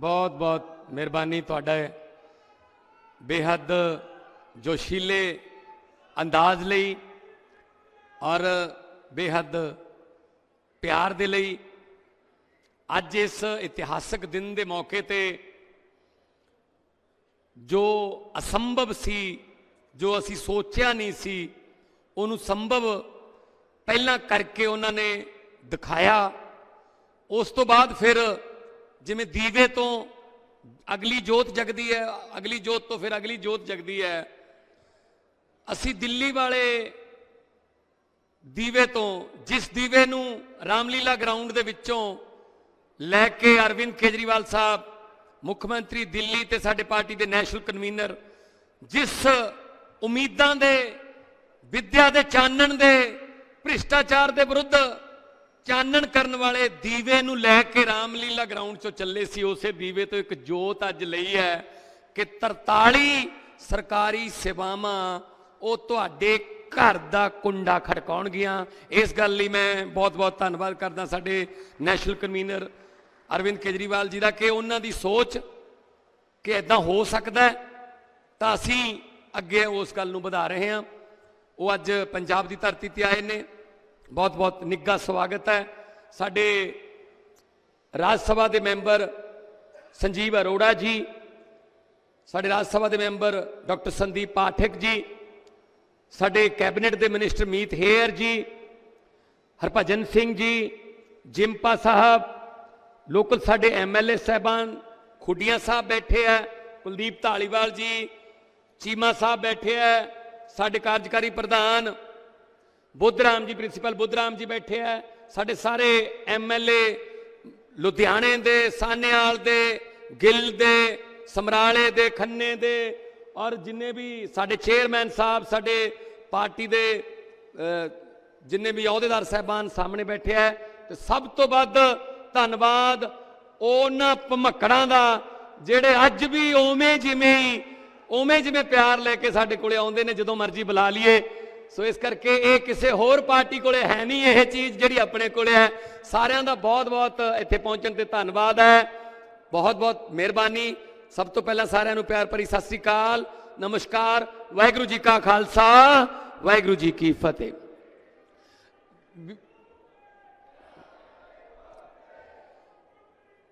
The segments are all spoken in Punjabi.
ਬਹੁਤ-ਬਹੁਤ ਮਿਹਰਬਾਨੀ ਤੁਹਾਡਾ ਬੇਹੱਦ ਜੋਸ਼ੀਲੇ ਅੰਦਾਜ਼ ਲਈ ਔਰ ਬੇਹੱਦ ਪਿਆਰ ਦੇ ਲਈ ਅੱਜ ਇਸ ਇਤਿਹਾਸਕ ਦਿਨ ਦੇ ਮੌਕੇ ਤੇ ਜੋ ਅਸੰਭਵ ਸੀ ਜੋ ਅਸੀਂ ਸੋਚਿਆ ਨਹੀਂ ਸੀ ਉਹਨੂੰ ਸੰਭਵ ਪਹਿਲਾਂ ਕਰਕੇ ਉਹਨਾਂ ਨੇ ਦਿਖਾਇਆ ਉਸ ਤੋਂ ਬਾਅਦ ਫਿਰ ਜਿਵੇਂ ਦੀਵੇ ਤੋਂ ਅਗਲੀ ਜੋਤ ਜਗਦੀ ਹੈ ਅਗਲੀ ਜੋਤ ਤੋਂ ਫਿਰ ਅਗਲੀ ਜੋਤ ਜਗਦੀ ਹੈ ਅਸੀਂ ਦਿੱਲੀ ਵਾਲੇ ਦੀਵੇ ਤੋਂ ਜਿਸ ਦੀਵੇ ਨੂੰ ਰਾਮਲੀਲਾ ਗਰਾਊਂਡ ਦੇ ਵਿੱਚੋਂ ਲੈ ਕੇ ਅਰਵਿੰਦ ਕੇਜਰੀਵਾਲ ਸਾਹਿਬ ਮੁੱਖ ਮੰਤਰੀ ਦਿੱਲੀ ਤੇ ਸਾਡੇ ਪਾਰਟੀ ਦੇ ਨੈਸ਼ਨਲ ਕਨਵੀਨਰ ਜਿਸ ਉਮੀਦਾਂ ਦੇ ਵਿਦਿਆ ਦੇ ਚਾਨਣ ਦੇ ਭ੍ਰਿਸ਼ਟਾਚਾਰ ਦੇ ਵਿਰੁੱਧ ਚਾਨਣ ਕਰਨ ਵਾਲੇ ਦੀਵੇ ਨੂੰ ਲੈ ਕੇ ਰਾਮਲੀਲਾ ਗਰਾਊਂਡ 'ਚੋਂ ਚੱਲੇ ਸੀ ਉਸੇ ਦੀਵੇ ਤੋਂ ਇੱਕ ਜੋਤ ਅੱਜ ਲਈ ਹੈ ਕਿ 43 ਸਰਕਾਰੀ ਸੇਵਾਵਾਂ ਉਹ ਤੁਹਾਡੇ ਘਰ ਦਾ ਕੁੰਡਾ ਖੜਕਾਉਣ ਗਿਆ ਇਸ ਗੱਲ ਲਈ ਮੈਂ ਬਹੁਤ-ਬਹੁਤ ਧੰਨਵਾਦ ਕਰਦਾ ਸਾਡੇ ਨੈਸ਼ਨਲ ਕਨਵੀਨਰ ਅਰਵਿੰਦ ਕੇਜਰੀਵਾਲ ਜੀ ਦਾ ਕਿ ਉਹਨਾਂ ਦੀ ਸੋਚ ਕਿ ਐਦਾਂ ਹੋ ਸਕਦਾ ਤਾਂ ਅਸੀਂ ਅੱਗੇ ਉਸ ਗੱਲ ਨੂੰ ਵਧਾ ਰਹੇ ਹਾਂ ਉਹ ਅੱਜ ਪੰਜਾਬ ਦੀ ਧਰਤੀ ਤੇ ਆਏ ਨੇ ਬਹੁਤ-ਬਹੁਤ ਨਿੱਘਾ ਸਵਾਗਤ ਹੈ ਸਾਡੇ ਰਾਜ ਸਭਾ ਦੇ ਮੈਂਬਰ ਸੰਜੀਵ ਅਰੋੜਾ ਜੀ ਸਾਡੇ ਰਾਜ ਸਭਾ ਦੇ ਮੈਂਬਰ ਡਾਕਟਰ ਸੰਦੀਪ ਪਾਠਕ ਜੀ ਸਾਡੇ ਕੈਬਨਿਟ ਦੇ ਮਿਨਿਸਟਰ ਮੀਤ ਹੇਅਰ ਜੀ ਹਰਪਜਨ ਸਿੰਘ ਜੀ ਜਿੰਪਾ ਸਾਹਿਬ ਲੋਕਲ ਸਾਡੇ ਐਮਐਲਏ ਸਹਿਬਾਨ ਖੁੱਡੀਆਂ ਸਾਹਿਬ ਬੈਠੇ ਆ ਕੁਲਦੀਪ ਢਾਲੀਵਾਲ ਜੀ ਚੀਮਾ ਸਾਹਿਬ ਬੈਠੇ ਆ ਸਾਡੇ ਕਾਰਜਕਾਰੀ ਪ੍ਰਧਾਨ ਰਾਮ ਜੀ ਪ੍ਰਿੰਸੀਪਲ ਰਾਮ ਜੀ ਬੈਠੇ ਆ ਸਾਡੇ ਸਾਰੇ ਐਮਐਲਏ ਲੁਧਿਆਣੇ ਦੇ ਸਾਨੇਆਲ ਦੇ ਗਿੱਲ ਦੇ ਸਮਰਾਲੇ ਦੇ ਖੰਨੇ ਦੇ ਔਰ ਜਿੰਨੇ ਵੀ ਸਾਡੇ ਚੇਅਰਮੈਨ ਸਾਹਿਬ ਸਾਡੇ ਪਾਰਟੀ ਦੇ ਜਿੰਨੇ ਵੀ ਅਹੁਦੇਦਾਰ ਸਹਿਬਾਨ ਸਾਹਮਣੇ ਬੈਠੇ ਆ ਤੇ ਸਭ ਤੋਂ ਵੱਧ ਧੰਨਵਾਦ ਉਹਨਾਂ ਭਮਕੜਾਂ ਦਾ ਜਿਹੜੇ ਅੱਜ ਵੀ ਉਵੇਂ ਜਿਵੇਂ ਉਵੇਂ ਜਿਵੇਂ ਪਿਆਰ ਲੈ ਕੇ ਸਾਡੇ ਕੋਲੇ ਆਉਂਦੇ ਨੇ ਜਦੋਂ ਮਰਜ਼ੀ ਬੁਲਾ ਲਈਏ ਸੋ ਇਸ ਕਰਕੇ ਇਹ ਕਿਸੇ ਹੋਰ ਪਾਰਟੀ ਕੋਲੇ ਹੈ ਨਹੀਂ ਇਹ ਚੀਜ਼ ਜਿਹੜੀ ਆਪਣੇ ਕੋਲੇ ਹੈ ਸਾਰਿਆਂ ਦਾ ਬਹੁਤ-ਬਹੁਤ ਇੱਥੇ ਪਹੁੰਚਣ ਤੇ ਧੰਨਵਾਦ ਹੈ ਬਹੁਤ-ਬਹੁਤ ਮਿਹਰਬਾਨੀ ਸਭ ਤੋਂ ਪਹਿਲਾਂ ਸਾਰਿਆਂ ਨੂੰ ਪਿਆਰ ਭਰੀ ਸਤਿ ਸ੍ਰੀ ਅਕਾਲ ਨਮਸਕਾਰ ਵਾਹਿਗੁਰੂ ਜੀ ਕਾ ਖਾਲਸਾ ਵਾਹਿਗੁਰੂ ਜੀ ਕੀ ਫਤਿਹ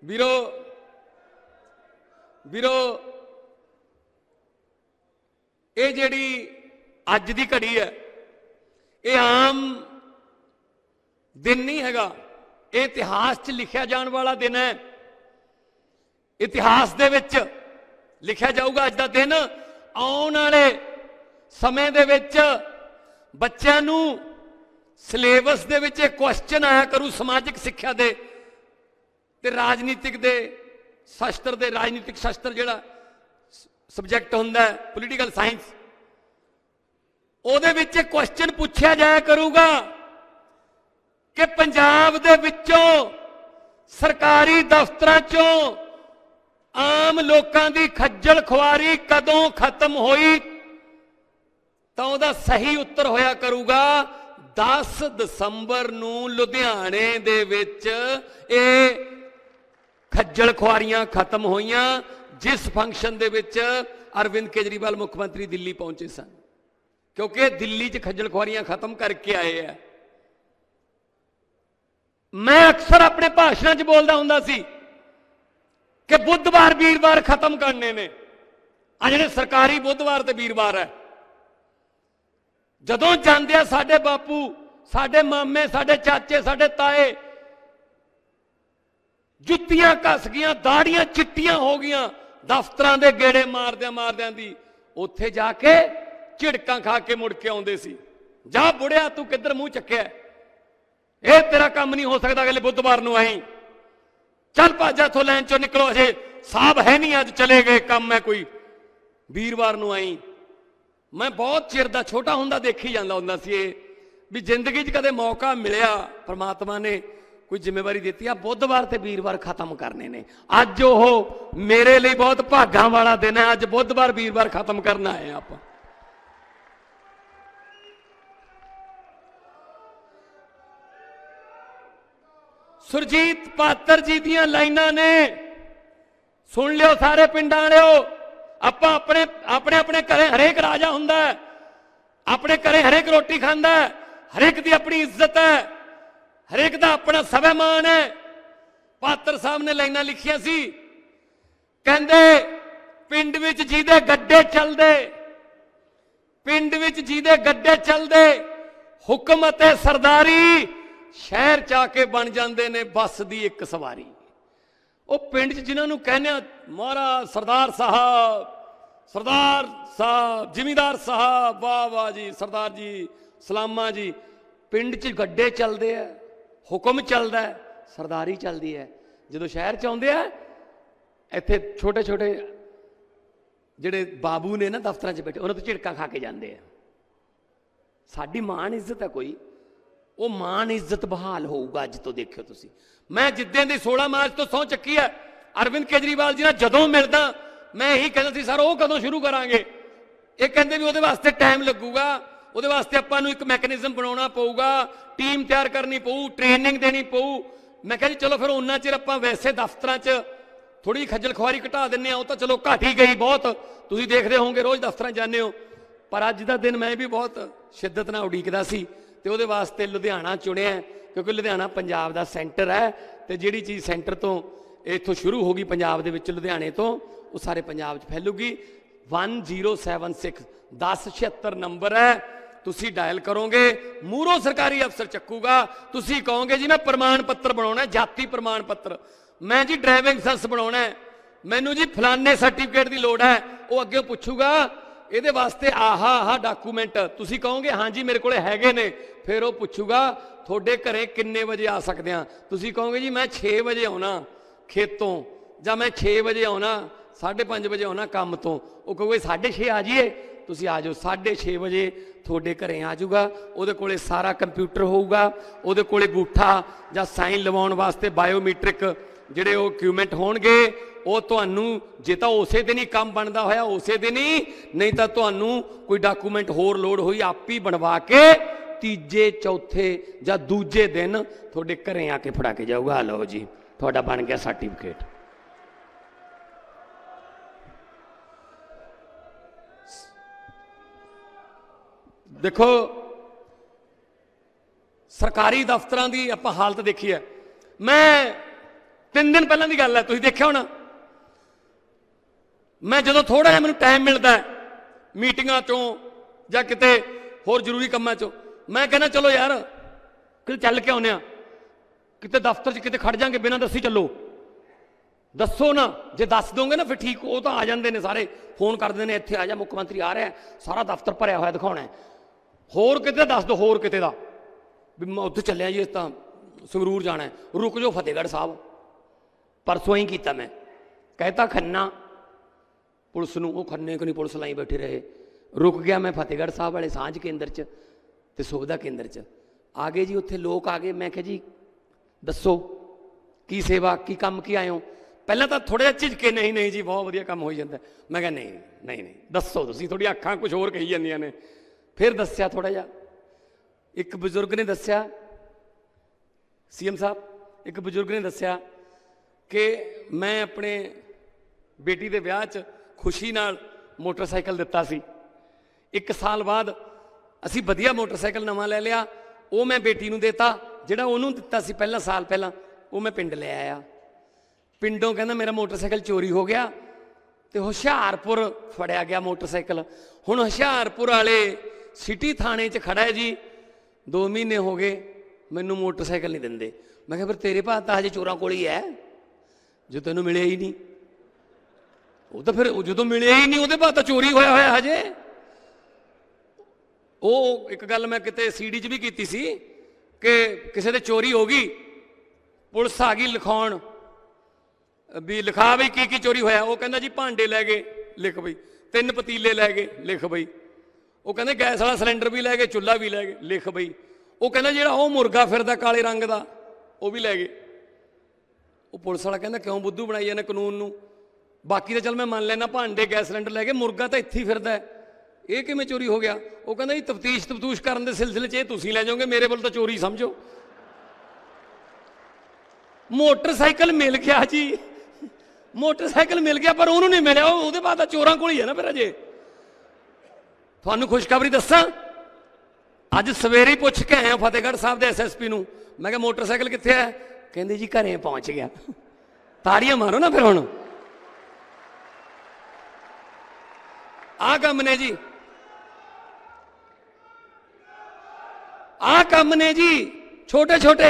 ਵੀਰੋ ਵੀਰੋ ਇਹ ਜਿਹੜੀ ਅੱਜ ਦੀ ਘੜੀ ਹੈ ਇਹ ਆਮ ਦਿਨ ਨਹੀਂ ਹੈਗਾ ਇਹ ਇਤਿਹਾਸ 'ਚ ਲਿਖਿਆ ਜਾਣ ਵਾਲਾ ਦਿਨ ਹੈ ਇਤਿਹਾਸ ਦੇ ਵਿੱਚ ਲਿਖਿਆ ਜਾਊਗਾ ਅੱਜ ਦਾ ਦਿਨ ਆਉਣ ਵਾਲੇ ਸਮੇਂ ਦੇ ਵਿੱਚ ਬੱਚਿਆਂ ਨੂੰ ਸਿਲੇਬਸ ਦੇ ਵਿੱਚ ਇਹ ਕੁਐਸਚਨ ਆਇਆ ਕਰੂ ਸਮਾਜਿਕ ਸਿੱਖਿਆ ਦੇ ਤੇ ਰਾਜਨੀਤਿਕ ਦੇ ਸ਼ਾਸਤਰ ਦੇ ਰਾਜਨੀਤਿਕ ਸ਼ਾਸਤਰ ਜਿਹੜਾ ਸਬਜੈਕਟ ਹੁੰਦਾ ਪੋਲੀਟੀਕਲ ਸਾਇੰਸ ਉਹਦੇ ਵਿੱਚ ਕੁਐਸਚਨ ਪੁੱਛਿਆ ਜਾਇਆ ਕਰੂਗਾ ਕਿ ਪੰਜਾਬ ਦੇ ਵਿੱਚੋਂ ਸਰਕਾਰੀ ਦਫ਼ਤਰਾਂ 'ਚੋਂ ਆਮ ਲੋਕਾਂ ਦੀ ਖੱਜਲ ਖੁਆਰੀ ਕਦੋਂ ਖਤਮ ਹੋਈ ਤਾਂ ਉਹਦਾ ਸਹੀ ਉੱਤਰ ਹੋਇਆ ਕਰੂਗਾ 10 ਦਸੰਬਰ ਨੂੰ ਲੁਧਿਆਣੇ ਦੇ ਵਿੱਚ ਇਹ ਖੱਜਲ ਖੁਆਰੀਆਂ ਖਤਮ ਹੋਈਆਂ ਜਿਸ ਫੰਕਸ਼ਨ ਦੇ ਵਿੱਚ ਅਰਵਿੰਦ ਕੇਜਰੀਵਾਲ ਮੁੱਖ ਮੰਤਰੀ ਦਿੱਲੀ ਪਹੁੰਚੇ ਸਨ ਕਿਉਂਕਿ ਦਿੱਲੀ 'ਚ ਖੱਜਲ ਖੁਆਰੀਆਂ ਖਤਮ ਕਰਕੇ ਆਏ ਆ ਮੈਂ ਅਕਸਰ ਆਪਣੇ ਭਾਸ਼ਣਾਂ 'ਚ ਬੋਲਦਾ ਹੁੰਦਾ ਸੀ ਕਿ ਬੁੱਧਵਾਰ ਵੀਰਵਾਰ ਖਤਮ ਕਰਨੇ ਨੇ ਆ ਜਿਹੜੇ ਸਰਕਾਰੀ ਬੁੱਧਵਾਰ ਤੇ ਵੀਰਵਾਰ ਹੈ ਜਦੋਂ ਜਾਂਦੇ ਆ ਸਾਡੇ ਬਾਪੂ ਸਾਡੇ ਮਾਮੇ ਸਾਡੇ ਚਾਚੇ ਸਾਡੇ ਤਾਏ ਜੁੱਤੀਆਂ ਕੱਸ ਗਈਆਂ ਦਾੜੀਆਂ ਚਿੱਟੀਆਂ ਹੋ ਗਈਆਂ ਦਫ਼ਤਰਾਂ ਦੇ ਗੇੜੇ ਮਾਰਦਿਆਂ ਮਾਰਦਿਆਂ ਦੀ ਉੱਥੇ ਜਾ ਕੇ ਝਿੜਕਾਂ ਖਾ ਕੇ ਮੁੜ ਕੇ ਆਉਂਦੇ ਸੀ ਜਾ ਬੁੜਿਆ ਤੂੰ ਕਿੱਧਰ ਮੂੰਹ ਚੱਕਿਆ ਇਹ ਤੇਰਾ ਕੰਮ ਨਹੀਂ ਹੋ ਸਕਦਾ ਅਗਲੇ ਬੁੱਧਵਾਰ ਨੂੰ ਆਹੀਂ ਚੱਲ ਭੱਜ ਇਥੋਂ ਲੈਣ ਚੋਂ ਨਿਕਲੋ ਅਜੇ ਸਾਬ ਹੈ ਨਹੀਂ ਅੱਜ ਚਲੇ ਗਏ ਕੰਮ ਹੈ ਕੋਈ ਵੀਰਵਾਰ ਨੂੰ ਆਈ ਮੈਂ ਬਹੁਤ ਚਿਰ ਦਾ ਛੋਟਾ ਹੁੰਦਾ ਦੇਖੀ ਜਾਂਦਾ ਹੁੰਦਾ ਸੀ ਇਹ ਵੀ ਜ਼ਿੰਦਗੀ 'ਚ ਕਦੇ ਮੌਕਾ ਮਿਲਿਆ ਪ੍ਰਮਾਤਮਾ ਨੇ ਕੋਈ ਜ਼ਿੰਮੇਵਾਰੀ ਦਿੱਤੀ ਆ ਬੁੱਧਵਾਰ ਤੇ ਵੀਰਵਾਰ ਖਤਮ ਕਰਨੇ ਨੇ ਅੱਜ ਉਹ ਮੇਰੇ ਲਈ ਬਹੁਤ ਭਾਗਾਂ ਵਾਲਾ ਦਿਨ ਹੈ ਅੱਜ ਬੁੱਧਵਾਰ ਵੀਰਵਾਰ ਖਤਮ ਕਰਨ ਆਏ ਆਪਾਂ ਸੁਰਜੀਤ ਪਾਤਰ ਜੀ ਦੀਆਂ ਲਾਈਨਾਂ ਨੇ ਸੁਣ ਲਿਓ ਸਾਰੇ ਪਿੰਡਾਂ ਵਾਲਿਓ ਆਪਾਂ ਆਪਣੇ ਆਪਣੇ ਆਪਣੇ ਘਰੇ ਹਰੇਕ ਰਾਜਾ ਹੁੰਦਾ ਆਪਣੇ ਘਰੇ ਹਰੇਕ ਰੋਟੀ ਖਾਂਦਾ ਹਰੇਕ ਦੀ ਆਪਣੀ ਇੱਜ਼ਤ ਹੈ ਹਰੇਕ ਦਾ ਆਪਣਾ ਸਵੈਮਾਨ ਹੈ ਪਾਤਰ ਸਾਹਿਬ ਨੇ ਲਾਈਨਾਂ ਲਿਖੀਆਂ ਸੀ ਕਹਿੰਦੇ ਪਿੰਡ ਵਿੱਚ ਜਿਹਦੇ ਗੱਡੇ ਚੱਲਦੇ ਪਿੰਡ ਵਿੱਚ ਜਿਹਦੇ ਗੱਡੇ ਚੱਲਦੇ ਹੁਕਮ ਅਤੇ ਸਰਦਾਰੀ ਸ਼ਹਿਰ ਚ ਆ ਕੇ ਬਣ ਜਾਂਦੇ ਨੇ ਬੱਸ ਦੀ ਇੱਕ ਸਵਾਰੀ ਉਹ ਪਿੰਡ 'ਚ ਜਿਨ੍ਹਾਂ ਨੂੰ ਕਹਿੰਦੇ ਆ ਮਹਾਰਾ ਸਰਦਾਰ ਸਾਹਿਬ ਸਰਦਾਰ ਸਾਹਿਬ ਜ਼ਿਮੀਦਾਰ ਸਾਹਿਬ ਵਾਹ ਵਾਹ ਜੀ ਸਰਦਾਰ ਜੀ ਸਲਾਮਾ ਜੀ ਪਿੰਡ 'ਚ ਗੱਡੇ ਚੱਲਦੇ ਆ ਹੁਕਮ ਚੱਲਦਾ ਸਰਦਾਰੀ ਚੱਲਦੀ ਹੈ ਜਦੋਂ ਸ਼ਹਿਰ 'ਚ ਆਉਂਦੇ ਆ ਇੱਥੇ ਛੋਟੇ ਛੋਟੇ ਜਿਹੜੇ ਬਾਬੂ ਨੇ ਨਾ ਦਫ਼ਤਰਾਂ 'ਚ ਬੈਠੇ ਉਹਨਾਂ ਤੋਂ ਝਿੜਕਾਂ ਖਾ ਕੇ ਜਾਂਦੇ ਆ ਸਾਡੀ ਮਾਣ ਇੱਜ਼ਤ ਹੈ ਕੋਈ ਉਹ ਮਾਨ ਇੱਜ਼ਤ ਬਹਾਲ ਹੋਊਗਾ ਅੱਜ ਤੋਂ ਦੇਖਿਓ ਤੁਸੀਂ ਮੈਂ ਜਿੱਦਾਂ ਦੀ 16 ਮਾਰਚ ਤੋਂ ਸੌ ਚੱਕੀ ਹੈ ਅਰਵਿੰਦ ਕੇਜਰੀਵਾਲ ਜੀ ਨਾਲ ਜਦੋਂ ਮਿਲਦਾ ਮੈਂ ਇਹੀ ਕਹਿੰਦਾ ਸੀ ਸਰ ਉਹ ਕਦੋਂ ਸ਼ੁਰੂ ਕਰਾਂਗੇ ਇਹ ਕਹਿੰਦੇ ਵੀ ਉਹਦੇ ਵਾਸਤੇ ਟਾਈਮ ਲੱਗੂਗਾ ਉਹਦੇ ਵਾਸਤੇ ਆਪਾਂ ਨੂੰ ਇੱਕ ਮੈਕੈਨਿਜ਼ਮ ਬਣਾਉਣਾ ਪਊਗਾ ਟੀਮ ਤਿਆਰ ਕਰਨੀ ਪਊ ਟ੍ਰੇਨਿੰਗ ਦੇਣੀ ਪਊ ਮੈਂ ਜੀ ਚਲੋ ਫਿਰ ਉਹਨਾਂ ਚਿਰ ਆਪਾਂ ਵੈਸੇ ਦਫ਼ਤਰਾਂ 'ਚ ਥੋੜੀ ਖੱਜਲ ਖੁਆਰੀ ਘਟਾ ਦਿੰਨੇ ਆ ਉਹ ਤਾਂ ਚਲੋ ਘਟ ਹੀ ਗਈ ਬਹੁਤ ਤੁਸੀਂ ਦੇਖਦੇ ਹੋਵੋਗੇ ਰੋਜ਼ ਦਫ਼ਤਰਾਂ ਜਾਂਦੇ ਹੋ ਪਰ ਅੱਜ ਦਾ ਦਿਨ ਮੈਂ ਵੀ ਬਹੁਤ ਸ਼ਿੱਦਤ ਨਾਲ ਉਡੀਕਦਾ ਸੀ ਤੇ ਉਹਦੇ ਵਾਸਤੇ ਲੁਧਿਆਣਾ ਚੁਣਿਆ ਕਿਉਂਕਿ ਲੁਧਿਆਣਾ ਪੰਜਾਬ ਦਾ ਸੈਂਟਰ ਹੈ ਤੇ ਜਿਹੜੀ ਚੀਜ਼ ਸੈਂਟਰ ਤੋਂ ਇੱਥੋਂ ਸ਼ੁਰੂ ਹੋ ਗਈ ਪੰਜਾਬ ਦੇ ਵਿੱਚ ਲੁਧਿਆਣੇ ਤੋਂ ਉਹ ਸਾਰੇ ਪੰਜਾਬ 'ਚ ਫੈਲੂਗੀ 1076 1076 ਨੰਬਰ ਹੈ ਤੁਸੀਂ ਡਾਇਲ ਕਰੋਗੇ ਮੂਰੋ ਸਰਕਾਰੀ ਅਫਸਰ ਚੱਕੂਗਾ ਤੁਸੀਂ ਕਹੋਗੇ ਜੀ ਮੈਂ ਪ੍ਰਮਾਣ ਪੱਤਰ ਬਣਾਉਣਾ ਜਾਤੀ ਪ੍ਰਮਾਣ ਪੱਤਰ ਮੈਂ ਜੀ ਡਰਾਈਵਿੰਗ ਸੈਂਸ ਬਣਾਉਣਾ ਮੈਨੂੰ ਜੀ ਫਲਾਣੇ ਸਰਟੀਫਿਕੇਟ ਦੀ ਲੋੜ ਹੈ ਉਹ ਅੱਗੇ ਪੁੱਛੂਗਾ ਇਹਦੇ ਵਾਸਤੇ ਆਹਾ ਆਹਾ ਡਾਕੂਮੈਂਟ ਤੁਸੀਂ ਕਹੋਗੇ ਹਾਂਜੀ ਮੇਰੇ ਕੋਲੇ ਹੈਗੇ ਨੇ ਫਿਰ ਉਹ ਪੁੱਛੂਗਾ ਤੁਹਾਡੇ ਘਰੇ ਕਿੰਨੇ ਵਜੇ ਆ ਸਕਦੇ ਆ ਤੁਸੀਂ ਕਹੋਗੇ ਜੀ ਮੈਂ 6 ਵਜੇ ਆਉਣਾ ਖੇਤੋਂ ਜਾਂ ਮੈਂ 6 ਵਜੇ ਆਉਣਾ 5:30 ਵਜੇ ਆਉਣਾ ਕੰਮ ਤੋਂ ਉਹ ਕਹੋਗੇ 6:30 ਆ ਜੀਏ ਤੁਸੀਂ ਆ ਜਾਓ 6:30 ਵਜੇ ਤੁਹਾਡੇ ਘਰੇ ਆ ਜਾਊਗਾ ਉਹਦੇ ਕੋਲੇ ਸਾਰਾ ਕੰਪਿਊਟਰ ਹੋਊਗਾ ਉਹਦੇ ਕੋਲੇ ਗੂਠਾ ਜਾਂ ਸਾਈਨ ਲਵਾਉਣ ਵਾਸਤੇ ਬਾਇਓਮੀਟ੍ਰਿਕ ਜਿਹੜੇ ਉਹ ਕਿਊਮੈਂਟ ਹੋਣਗੇ ਉਹ ਤੁਹਾਨੂੰ ਜੇ ਤਾਂ ਉਸੇ ਦਿਨ ਹੀ ਕੰਮ ਬਣਦਾ ਹੋਇਆ ਉਸੇ ਦਿਨ ਹੀ ਨਹੀਂ ਤਾਂ ਤੁਹਾਨੂੰ ਕੋਈ ਡਾਕੂਮੈਂਟ ਹੋਰ ਲੋਡ ਹੋਈ ਆਪੀ ਬਣਵਾ ਕੇ ਤੀਜੇ ਚੌਥੇ ਜਾਂ ਦੂਜੇ ਦਿਨ ਤੁਹਾਡੇ ਘਰੇ ਆ ਕੇ ਫੜਾ ਕੇ ਜਾਊਗਾ ਲਓ ਜੀ ਤੁਹਾਡਾ ਬਣ ਗਿਆ ਸਰਟੀਫਿਕੇਟ ਦੇਖੋ ਸਰਕਾਰੀ ਦਫ਼ਤਰਾਂ ਦੀ ਆਪਾਂ ਹਾਲਤ ਦੇਖੀ ਹੈ ਮੈਂ 3 ਦਿਨ ਪਹਿਲਾਂ ਦੀ ਗੱਲ ਹੈ ਤੁਸੀਂ ਦੇਖਿਆ ਹੋਣਾ ਮੈਂ ਜਦੋਂ ਥੋੜਾ ਜਿਹਾ ਮੈਨੂੰ ਟਾਈਮ ਮਿਲਦਾ ਮੀਟਿੰਗਾਂ ਚੋਂ ਜਾਂ ਕਿਤੇ ਹੋਰ ਜ਼ਰੂਰੀ ਕੰਮਾਂ ਚੋਂ ਮੈਂ ਕਹਿੰਦਾ ਚਲੋ ਯਾਰ ਕਿਤੇ ਚੱਲ ਕੇ ਆਉਂਦੇ ਆ ਕਿਤੇ ਦਫ਼ਤਰ 'ਚ ਕਿਤੇ ਖੜ ਜਾਾਂਗੇ ਬਿਨਾਂ ਦੱਸੀ ਚੱਲੋ ਦੱਸੋ ਨਾ ਜੇ ਦੱਸ ਦੋਗੇ ਨਾ ਫਿਰ ਠੀਕ ਉਹ ਤਾਂ ਆ ਜਾਂਦੇ ਨੇ ਸਾਰੇ ਫੋਨ ਕਰਦੇ ਨੇ ਇੱਥੇ ਆ ਜਾ ਮੁੱਖ ਮੰਤਰੀ ਆ ਰਿਹਾ ਸਾਰਾ ਦਫ਼ਤਰ ਭਰਿਆ ਹੋਇਆ ਦਿਖਾਉਣਾ ਹੋਰ ਕਿਤੇ ਦੱਸ ਦੋ ਹੋਰ ਕਿਤੇ ਦਾ ਵੀ ਮੈਂ ਉੱਥੇ ਚੱਲਿਆ ਜੀ ਤਾਂ ਸੰਗਰੂਰ ਜਾਣਾ ਰੁਕ ਜਾਓ ਫਤਿਹਗੜ੍ਹ ਸਾਹਿਬ ਪਰਸੋਂ ਹੀ ਕੀਤਾ ਮੈਂ ਕਹਿਤਾ ਖੰਨਾ ਪੁਲਿਸ ਨੂੰ ਉਹ ਖੰਨੇ ਕੋ ਨਹੀਂ ਪੁਲਿਸ ਲਾਈ ਬੈਠੇ ਰਹੇ ਰੁਕ ਗਿਆ ਮੈਂ ਫਤਿਹਗੜ੍ਹ ਸਾਹਿਬ ਵਾਲੇ ਸਾਂਝ ਕੇਂਦਰ 'ਚ ਤੇ ਸੁਵਿਧਾ ਕੇਂਦਰ 'ਚ ਆ ਗਏ ਜੀ ਉੱਥੇ ਲੋਕ ਆ ਗਏ ਮੈਂ ਕਿਹਾ ਜੀ ਦੱਸੋ ਕੀ ਸੇਵਾ ਕੀ ਕੰਮ ਕੀ ਆਇਓ ਪਹਿਲਾਂ ਤਾਂ ਥੋੜੇ ਜਿਹਾ ਝਿਜਕੇ ਨਹੀਂ ਨਹੀਂ ਜੀ ਬਹੁਤ ਵਧੀਆ ਕੰਮ ਹੋਈ ਜਾਂਦਾ ਮੈਂ ਕਿਹਾ ਨਹੀਂ ਨਹੀਂ ਨਹੀਂ ਦੱਸੋ ਤੁਸੀਂ ਥੋੜੀ ਅੱਖਾਂ ਕੁਝ ਹੋਰ ਕਹੀ ਜਾਂਦੀਆਂ ਨੇ ਫਿਰ ਦੱਸਿਆ ਥੋੜਾ ਜਿਹਾ ਇੱਕ ਬਜ਼ੁਰਗ ਨੇ ਦੱਸਿਆ ਸੀਐਮ ਸਾਹਿਬ ਇੱਕ ਬਜ਼ੁਰਗ ਨੇ ਦੱਸਿਆ ਕਿ ਮੈਂ ਆਪਣੇ ਬੇਟੀ ਦੇ ਵਿਆਹ 'ਚ ਖੁਸ਼ੀ ਨਾਲ ਮੋਟਰਸਾਈਕਲ ਦਿੱਤਾ ਸੀ ਇੱਕ ਸਾਲ ਬਾਅਦ ਅਸੀਂ ਵਧੀਆ ਮੋਟਰਸਾਈਕਲ ਨਵਾਂ ਲੈ ਲਿਆ ਉਹ ਮੈਂ ਬੇਟੀ ਨੂੰ ਦਿੱਤਾ ਜਿਹੜਾ ਉਹਨੂੰ ਦਿੱਤਾ ਸੀ ਪਹਿਲਾਂ ਸਾਲ ਪਹਿਲਾਂ ਉਹ ਮੈਂ ਪਿੰਡ ਲੈ ਆਇਆ ਪਿੰਡੋਂ ਕਹਿੰਦਾ ਮੇਰਾ ਮੋਟਰਸਾਈਕਲ ਚੋਰੀ ਹੋ ਗਿਆ ਤੇ ਹੁਸ਼ਿਆਰਪੁਰ ਫੜਿਆ ਗਿਆ ਮੋਟਰਸਾਈਕਲ ਹੁਣ ਹੁਸ਼ਿਆਰਪੁਰ ਵਾਲੇ ਸਿਟੀ ਥਾਣੇ 'ਚ ਖੜਾ ਹੈ ਜੀ 2 ਮਹੀਨੇ ਹੋ ਗਏ ਮੈਨੂੰ ਮੋਟਰਸਾਈਕਲ ਨਹੀਂ ਦਿੰਦੇ ਮੈਂ ਕਿਹਾ ਫਿਰ ਤੇਰੇ ਪਾਸ ਤਾਂ ਹਜੇ ਚੋਰਾਂ ਕੋਲ ਹੀ ਹੈ ਜੋ ਤੈਨੂੰ ਮਿਲਿਆ ਹੀ ਨਹੀਂ ਉਹ ਤਾਂ ਫਿਰ ਜਦੋਂ ਮਿਲਿਆ ਹੀ ਨਹੀਂ ਉਹਦੇ ਬਾਅਦ ਤਾਂ ਚੋਰੀ ਹੋਇਆ ਹੋਇਆ ਹਜੇ ਉਹ ਇੱਕ ਗੱਲ ਮੈਂ ਕਿਤੇ ਸੀਡੀ 'ਚ ਵੀ ਕੀਤੀ ਸੀ ਕਿ ਕਿਸੇ ਦੇ ਚੋਰੀ ਹੋ ਗਈ ਪੁਲਿਸ ਆ ਗਈ ਲਿਖਾਉਣ ਵੀ ਲਿਖਾ ਬਈ ਕੀ ਕੀ ਚੋਰੀ ਹੋਇਆ ਉਹ ਕਹਿੰਦਾ ਜੀ ਭਾਂਡੇ ਲੈ ਗਏ ਲਿਖ ਬਈ ਤਿੰਨ ਪਤੀਲੇ ਲੈ ਗਏ ਲਿਖ ਬਈ ਉਹ ਕਹਿੰਦੇ ਗੈਸ ਵਾਲਾ ਸਿਲੰਡਰ ਵੀ ਲੈ ਗਏ ਚੁੱਲ੍ਹਾ ਵੀ ਲੈ ਗਏ ਲਿਖ ਬਈ ਉਹ ਕਹਿੰਦਾ ਜਿਹੜਾ ਉਹ ਮੁਰਗਾ ਫਿਰਦਾ ਕਾਲੇ ਰੰਗ ਦਾ ਉਹ ਵੀ ਲੈ ਗਏ ਉਹ ਪੁਲਿਸ ਵਾਲਾ ਕਹਿੰਦਾ ਕਿਉਂ ਬੁੱਧੂ ਬਣਾਈ ਜਾਂਦੇ ਕਾਨੂੰਨ ਨੂੰ ਬਾਕੀ ਤਾਂ ਚਲ ਮੈਂ ਮੰਨ ਲੈਣਾ ਭਾਂਡੇ ਗੈਸ ਸਿਲੰਡਰ ਲੈ ਕੇ ਮੁਰਗਾ ਤਾਂ ਇੱਥੇ ਹੀ ਫਿਰਦਾ ਇਹ ਕਿਵੇਂ ਚੋਰੀ ਹੋ ਗਿਆ ਉਹ ਕਹਿੰਦਾ ਜੀ ਤਫਤੀਸ਼ ਤਫਤੂਸ਼ ਕਰਨ ਦੇ ਸਿਲਸਿਲੇ 'ਚ ਇਹ ਤੁਸੀਂ ਲੈ ਜਾਓਗੇ ਮੇਰੇ ਵੱਲ ਤਾਂ ਚੋਰੀ ਸਮਝੋ ਮੋਟਰਸਾਈਕਲ ਮਿਲ ਗਿਆ ਜੀ ਮੋਟਰਸਾਈਕਲ ਮਿਲ ਗਿਆ ਪਰ ਉਹਨੂੰ ਨਹੀਂ ਮਿਲਿਆ ਉਹਦੇ ਬਾਅਦ ਤਾਂ ਚੋਰਾਂ ਕੋਲ ਹੀ ਹੈ ਨਾ ਫਿਰ ਅਜੇ ਤੁਹਾਨੂੰ ਖੁਸ਼ਖਬਰੀ ਦੱਸਾਂ ਅੱਜ ਸਵੇਰੇ ਪੁੱਛ ਕੇ ਆਇਆ ਫਤਿਹਗੜ੍ਹ ਸਾਹਿਬ ਦੇ ਐਸਐਸਪੀ ਨੂੰ ਮੈਂ ਕਿਹਾ ਮੋਟਰਸਾਈਕਲ ਕਿੱਥੇ ਹੈ ਕਹਿੰਦੇ ਜੀ ਘਰੇ ਪਹੁੰਚ ਗਿਆ ਤਾੜੀਆਂ ਮਾਰੋ ਨਾ ਫਿਰ ਹੁਣ ਆ ਕੰਮ ਨੇ ਜੀ ਆ ਕੰਮ ਨੇ ਜੀ ਛੋਟੇ ਛੋਟੇ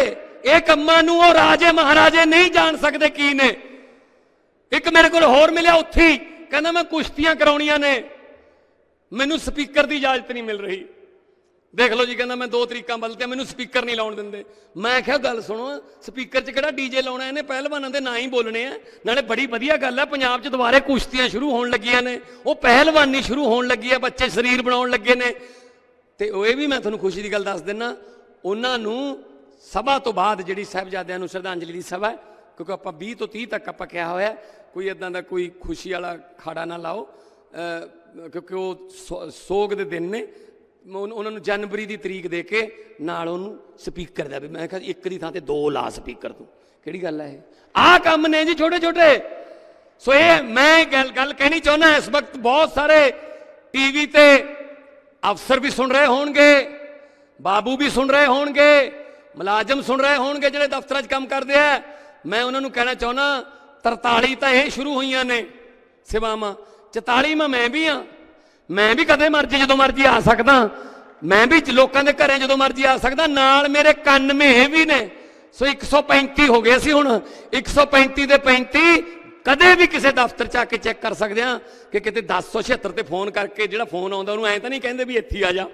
ਇਹ ਕੰਮਾਂ ਨੂੰ ਉਹ ਰਾਜੇ ਮਹਾਰਾਜੇ ਨਹੀਂ ਜਾਣ ਸਕਦੇ ਕੀ ਨੇ ਇੱਕ ਮੇਰੇ ਕੋਲ ਹੋਰ ਮਿਲਿਆ ਉੱਥੇ ਕਹਿੰਦਾ ਮੈਂ ਕੁਸ਼ਤੀਆਂ ਕਰਾਉਣੀਆਂ ਨੇ ਮੈਨੂੰ ਸਪੀਕਰ ਦੀ ਇਜਾਜ਼ਤ ਨਹੀਂ ਮਿਲ ਰਹੀ ਦੇਖ ਲਓ ਜੀ ਕਹਿੰਦਾ ਮੈਂ ਦੋ ਤਰੀਕਾਂ ਬਲਤੇ ਮੈਨੂੰ ਸਪੀਕਰ ਨਹੀਂ ਲਾਉਣ ਦਿੰਦੇ ਮੈਂ ਕਿਹਾ ਗੱਲ ਸੁਣੋ ਸਪੀਕਰ 'ਚ ਕਿਹੜਾ ਡੀਜੇ ਲਾਉਣਾ ਇਹਨੇ ਪਹਿਲਵਾਨਾਂ ਦੇ ਨਾਂ ਹੀ ਬੋਲਣੇ ਆ ਨਾਲੇ ਬੜੀ ਵਧੀਆ ਗੱਲ ਆ ਪੰਜਾਬ 'ਚ ਦੁਬਾਰੇ ਕੁਸ਼ਤੀਆਂ ਸ਼ੁਰੂ ਹੋਣ ਲੱਗੀਆਂ ਨੇ ਉਹ ਪਹਿਲਵਾਨੀ ਸ਼ੁਰੂ ਹੋਣ ਲੱਗੀ ਆ ਬੱਚੇ ਸਰੀਰ ਬਣਾਉਣ ਲੱਗੇ ਨੇ ਤੇ ਉਹ ਇਹ ਵੀ ਮੈਂ ਤੁਹਾਨੂੰ ਖੁਸ਼ੀ ਦੀ ਗੱਲ ਦੱਸ ਦਿੰਨਾ ਉਹਨਾਂ ਨੂੰ ਸਭਾ ਤੋਂ ਬਾਅਦ ਜਿਹੜੀ ਸਹਿਬਜ਼ਾਦਿਆਂ ਨੂੰ ਸ਼ਰਧਾਂਜਲੀ ਦੀ ਸਭਾ ਕਿਉਂਕਿ ਆਪਾਂ 20 ਤੋਂ 30 ਤੱਕ ਆਪਾਂ ਕਿਹਾ ਹੋਇਆ ਕੋਈ ਇਦਾਂ ਦਾ ਕੋਈ ਖੁਸ਼ੀ ਵਾਲਾ ਖਾੜਾ ਨਾ ਲਾਓ ਕਿਉਂਕਿ ਉਹ ਸੋਗ ਦੇ ਦਿਨ ਨੇ ਉਹਨਾਂ ਨੂੰ ਜਨਵਰੀ ਦੀ ਤਰੀਕ ਦੇ ਕੇ ਨਾਲ ਉਹਨੂੰ ਸਪੀਕਰ ਦਾ ਵੀ ਮੈਂ ਕਿਹਾ ਇੱਕ ਦੀ ਥਾਂ ਤੇ ਦੋ ਲਾ ਸਪੀਕਰ ਤੂੰ ਕਿਹੜੀ ਗੱਲ ਹੈ ਇਹ ਆਹ ਕੰਮ ਨੇ ਜੀ ਛੋਟੇ ਛੋਟੇ ਸੋ ਇਹ ਮੈਂ ਗੱਲ ਗੱਲ ਕਹਿਣੀ ਚਾਹੁੰਦਾ ਇਸ ਵਕਤ ਬਹੁਤ ਸਾਰੇ ਟੀਵੀ ਤੇ ਅਫਸਰ ਵੀ ਸੁਣ ਰਹੇ ਹੋਣਗੇ ਬਾਬੂ ਵੀ ਸੁਣ ਰਹੇ ਹੋਣਗੇ ਮੁਲਾਜ਼ਮ ਸੁਣ ਰਹੇ ਹੋਣਗੇ ਜਿਹੜੇ ਦਫ਼ਤਰਾਂ 'ਚ ਕੰਮ ਕਰਦੇ ਆ ਮੈਂ ਉਹਨਾਂ ਨੂੰ ਕਹਿਣਾ ਚਾਹੁੰਦਾ 43 ਤਾਂ ਇਹ ਸ਼ੁਰੂ ਹੋਈਆਂ ਨੇ ਸੇਵਾਵਾਂ 44 ਮੈਂ ਵੀ ਆ ਮੈਂ ਵੀ ਕਦੇ ਮਰਜੀ ਜਦੋਂ ਮਰਜੀ ਆ ਸਕਦਾ ਮੈਂ ਵੀ ਲੋਕਾਂ ਦੇ ਘਰੇ ਜਦੋਂ ਮਰਜੀ ਆ ਸਕਦਾ ਨਾਲ ਮੇਰੇ 91 ਵੀ ਨੇ ਸੋ 135 ਹੋ ਗਏ ਸੀ ਹੁਣ 135 ਦੇ 35 ਕਦੇ ਵੀ ਕਿਸੇ ਦਫ਼ਤਰ ਚ ਆ ਕੇ ਚੈੱਕ ਕਰ ਸਕਦੇ ਆ ਕਿ ਕਿਤੇ 1076 ਤੇ ਫੋਨ ਕਰਕੇ ਜਿਹੜਾ ਫੋਨ ਆਉਂਦਾ ਉਹਨੂੰ ਐ ਤਾਂ ਨਹੀਂ ਕਹਿੰਦੇ ਵੀ ਇੱਥੇ ਆ ਜਾ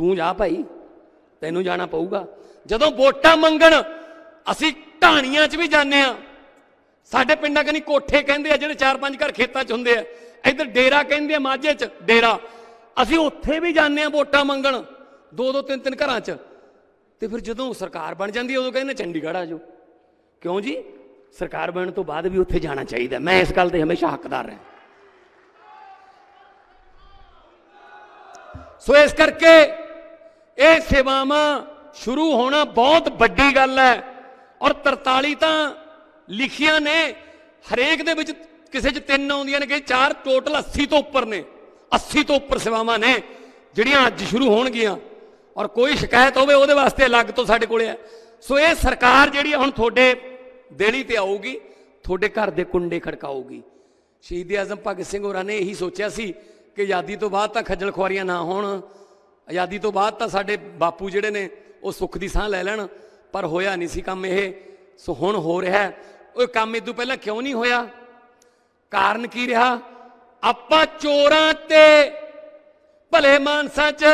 ਤੂੰ ਜਾ ਭਾਈ ਤੈਨੂੰ ਜਾਣਾ ਪਊਗਾ ਜਦੋਂ ਵੋਟਾਂ ਮੰਗਣ ਅਸੀਂ ਢਾਣੀਆਂ 'ਚ ਵੀ ਜਾਂਦੇ ਆ ਸਾਡੇ ਪਿੰਡਾਂ ਕਨੀ ਕੋਠੇ ਕਹਿੰਦੇ ਆ ਜਿਹੜੇ 4-5 ਘਰ ਖੇਤਾਂ 'ਚ ਹੁੰਦੇ ਆ ਇਧਰ ਡੇਰਾ ਕਹਿੰਦੇ ਆ ਮਾਝੇ 'ਚ ਡੇਰਾ ਅਸੀਂ ਉੱਥੇ ਵੀ ਜਾਂਦੇ ਆ ਵੋਟਾਂ ਮੰਗਣ ਦੋ ਦੋ ਤਿੰਨ ਤਿੰਨ ਘਰਾਂ 'ਚ ਤੇ ਫਿਰ ਜਦੋਂ ਸਰਕਾਰ ਬਣ ਜਾਂਦੀ ਉਦੋਂ ਕਹਿੰਦੇ ਚੰਡੀਗੜ੍ਹ ਆ ਜਾਓ ਕਿਉਂ ਜੀ ਸਰਕਾਰ ਬਣਨ ਤੋਂ ਬਾਅਦ ਵੀ ਉੱਥੇ ਜਾਣਾ ਚਾਹੀਦਾ ਮੈਂ ਇਸ ਗੱਲ ਦੇ ਹਮੇਸ਼ਾ ਹੱਕਦਾਰ ਰਹਾ ਸੋ ਇਸ ਕਰਕੇ ਇਹ ਸੇਵਾਵਾਂ ਸ਼ੁਰੂ ਹੋਣਾ ਬਹੁਤ ਵੱਡੀ ਗੱਲ ਹੈ ਔਰ 43 ਤਾਂ ਲਿਖੀਆਂ ਨੇ ਹਰੇਕ ਦੇ ਵਿੱਚ ਕਿਸੇ 'ਚ ਤਿੰਨ ਆਉਂਦੀਆਂ ਨੇ ਕਿ ਚਾਰ ਟੋਟਲ 80 ਤੋਂ ਉੱਪਰ ਨੇ 80 ਤੋਂ ਉੱਪਰ ਸੇਵਾਵਾਂ ਨੇ ਜਿਹੜੀਆਂ ਅੱਜ ਸ਼ੁਰੂ ਹੋਣਗੀਆਂ ਔਰ ਕੋਈ ਸ਼ਿਕਾਇਤ ਹੋਵੇ ਉਹਦੇ ਵਾਸਤੇ ਅਲੱਗ ਤੋਂ ਸਾਡੇ ਕੋਲੇ ਆ ਸੋ ਇਹ ਸਰਕਾਰ ਜਿਹੜੀ ਹੁਣ ਤੁਹਾਡੇ ਦੇਲੀ ਤੇ ਆਊਗੀ ਤੁਹਾਡੇ ਘਰ ਦੇ ਕੁੰਡੇ ਖੜਕਾਊਗੀ ਸ਼ਹੀਦ ਆਜ਼ਮ ਭਗਤ ਸਿੰਘ ਹੋਰਾਂ ਨੇ ਇਹੀ ਸੋਚਿਆ ਸੀ ਕਿ ਆਜ਼ਾਦੀ ਤੋਂ ਬਾਅਦ ਤਾਂ ਖੱਜਲ ਖੁਆਰੀਆਂ ਨਾ ਹੋਣ ਆਜ਼ਾਦੀ ਤੋਂ ਬਾਅਦ ਤਾਂ ਸਾਡੇ ਬਾਪੂ ਜਿਹੜੇ ਨੇ ਉਹ ਸੁੱਖ ਦੀ ਸਾਹ ਲੈ ਲੈਣ ਪਰ ਹੋਇਆ ਨਹੀਂ ਸੀ ਕੰਮ ਇਹ ਸੋ ਹੁਣ ਹੋ ਰਿਹਾ ਉਹ ਕੰਮ ਇਦੋਂ ਪਹਿਲਾਂ ਕਿਉਂ ਨਹੀਂ ਹੋਇਆ ਕਾਰਨ ਕੀ ਰਿਹਾ ਆਪਾਂ ਚੋਰਾਂ ਤੇ ਭਲੇ ਮਾਨਸਾਂ 'ਚ